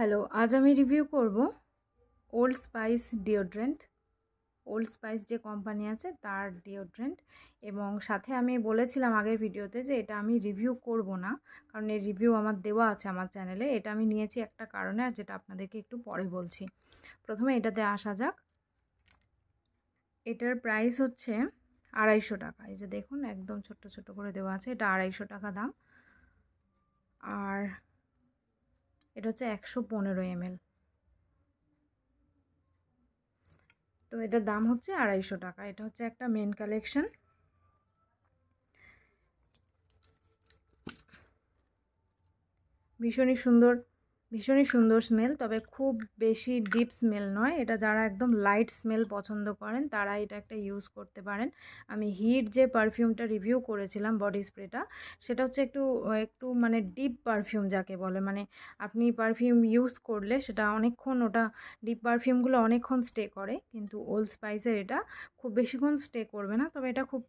hello আজ আমি review করব Old Spice deodorant Old Spice যে কোম্পানি আছে তার ডিওড্রেন্ট এবং সাথে আমি বলেছিলাম আগের ভিডিওতে যে এটা আমি রিভিউ করব না কারণ এর রিভিউ আমার দেওয়া আছে আমার চ্যানেলে এটা আমি নিয়েছি একটা কারণে আর যেটা আপনাদেরকে একটু পরে বলছি প্রথমে এটাতে আসা যাক এটার প্রাইস হচ্ছে আড়াইশো টাকা এই যে দেখুন একদম ছোট্ট ছোট করে দেওয়া আছে এটা আড়াইশো টাকা দাম আর এটা হচ্ছে একশো পনেরো এমএল তো এটার দাম হচ্ছে আড়াইশো টাকা এটা হচ্ছে একটা মেন কালেকশন ভীষণই সুন্দর ভীষণই সুন্দর স্মেল তবে খুব বেশি ডিপ স্মেল নয় এটা যারা একদম লাইট স্মেল পছন্দ করেন তারা এটা একটা ইউজ করতে পারেন আমি হিট যে পারফিউমটা রিভিউ করেছিলাম বডি স্প্রেটা সেটা হচ্ছে একটু একটু মানে ডিপ পারফিউম যাকে বলে মানে আপনি পারফিউম ইউজ করলে সেটা অনেকক্ষণ ওটা ডিপ পারফিউমগুলো অনেকক্ষণ স্টে করে কিন্তু ওল্ড স্পাইসের এটা খুব বেশিক্ষণ স্টে করবে না তবে এটা খুব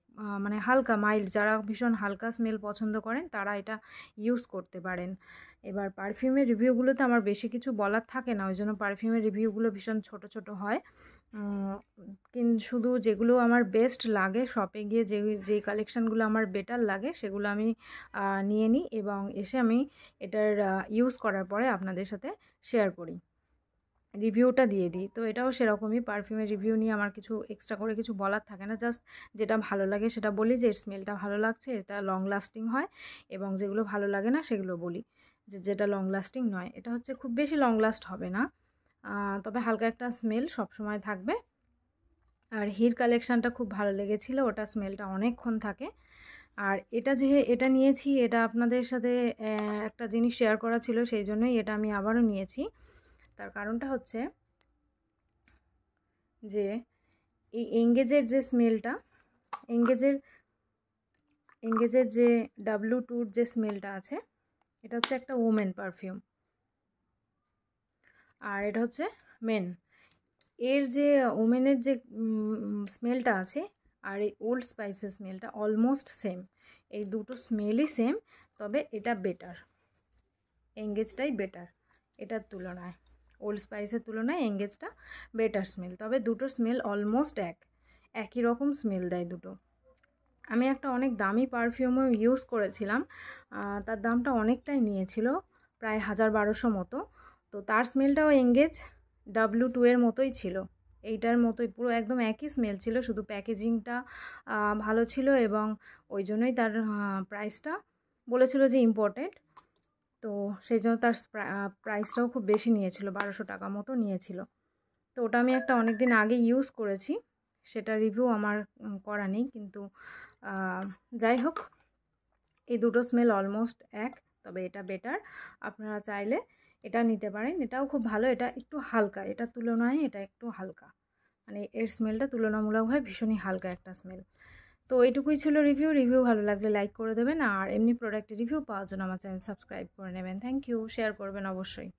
মানে হালকা মাইল্ড যারা ভীষণ হালকা স্মেল পছন্দ করেন তারা এটা ইউজ করতে পারেন এবার পারফিউমের রিভিউগুলো রিভিউগুলোতে আমার বেশি কিছু বলার থাকে না ওই জন্য পারফিউমের রিভিউগুলো ভীষণ ছোট ছোট হয় কিন্তু শুধু যেগুলো আমার বেস্ট লাগে শপে গিয়ে যে যে কালেকশানগুলো আমার বেটার লাগে সেগুলো আমি নিয়ে নিই এবং এসে আমি এটার ইউজ করার পরে আপনাদের সাথে শেয়ার করি রিভিউটা দিয়ে দিই তো এটাও সেরকমই পারফিউমের রিভিউ নিয়ে আমার কিছু এক্সট্রা করে কিছু বলার থাকে না জাস্ট যেটা ভালো লাগে সেটা বলি যে এর স্মেলটা ভালো লাগছে এটা লং লাস্টিং হয় এবং যেগুলো ভালো লাগে না সেগুলো বলি যে যেটা লং লাস্টিং নয় এটা হচ্ছে খুব বেশি লং লাস্ট হবে না তবে হালকা একটা স্মেল সময় থাকবে আর হির কালেকশানটা খুব ভালো লেগেছিলো ওটা স্মেলটা অনেকক্ষণ থাকে আর এটা যে এটা নিয়েছি এটা আপনাদের সাথে একটা জিনিস শেয়ার করা ছিল সেই জন্যই এটা আমি আবারও নিয়েছি তার কারণটা হচ্ছে যে এই এঙ্গেজের যে স্মেলটা এঙ্গেজের এঙ্গেজের যে ডাব্লু টুর যে স্মেলটা আছে এটা হচ্ছে একটা ওমেন পারফিউম আর এটা হচ্ছে মেন এর যে ওমেনের যে স্মেলটা আছে আর এই ওল্ড স্পাইসের স্মেলটা অলমোস্ট সেম এই দুটো স্মেলই সেম তবে এটা বেটার এঙ্গেজটাই বেটার এটার তুলনায় ওল্ড স্পাইসের তুলনায় এঙ্গেজটা বেটার স্মেল তবে দুটো স্মেল অলমোস্ট এক একই রকম স্মেল দেয় দুটো আমি একটা অনেক দামি পারফিউমও ইউজ করেছিলাম তার দামটা অনেকটাই নিয়েছিল প্রায় হাজার বারোশো মতো তো তার স্মেলটাও এঙ্গেজ ডাব্লু টু এর মতোই ছিল এইটার মতোই পুরো একদম একই স্মেল ছিল শুধু প্যাকেজিংটা ভালো ছিল এবং ওই জন্যই তার প্রাইসটা বলেছিল যে ইম্পর্টেন্ট তো সেই জন্য তার প্রাইসটাও খুব বেশি নিয়েছিল বারোশো টাকা মতো নিয়েছিল তো ওটা আমি একটা অনেক দিন আগে ইউজ করেছি সেটা রিভিউ আমার করা নেই কিন্তু যাই হোক এই দুটো স্মেল অলমোস্ট এক তবে এটা বেটার আপনারা চাইলে এটা নিতে পারেন এটাও খুব ভালো এটা একটু হালকা এটা তুলনায় এটা একটু হালকা মানে এর স্মেলটা তুলনামূলকভাবে ভীষণই হালকা একটা স্মেল তো এটুকুই ছিল রিভিউ রিভিউ ভালো লাগলে লাইক করে দেবেন আর এমনি প্রোডাক্টের রিভিউ পাওয়ার জন্য আমার চ্যানেল সাবস্ক্রাইব করে নেবেন থ্যাংক ইউ শেয়ার করবেন অবশ্যই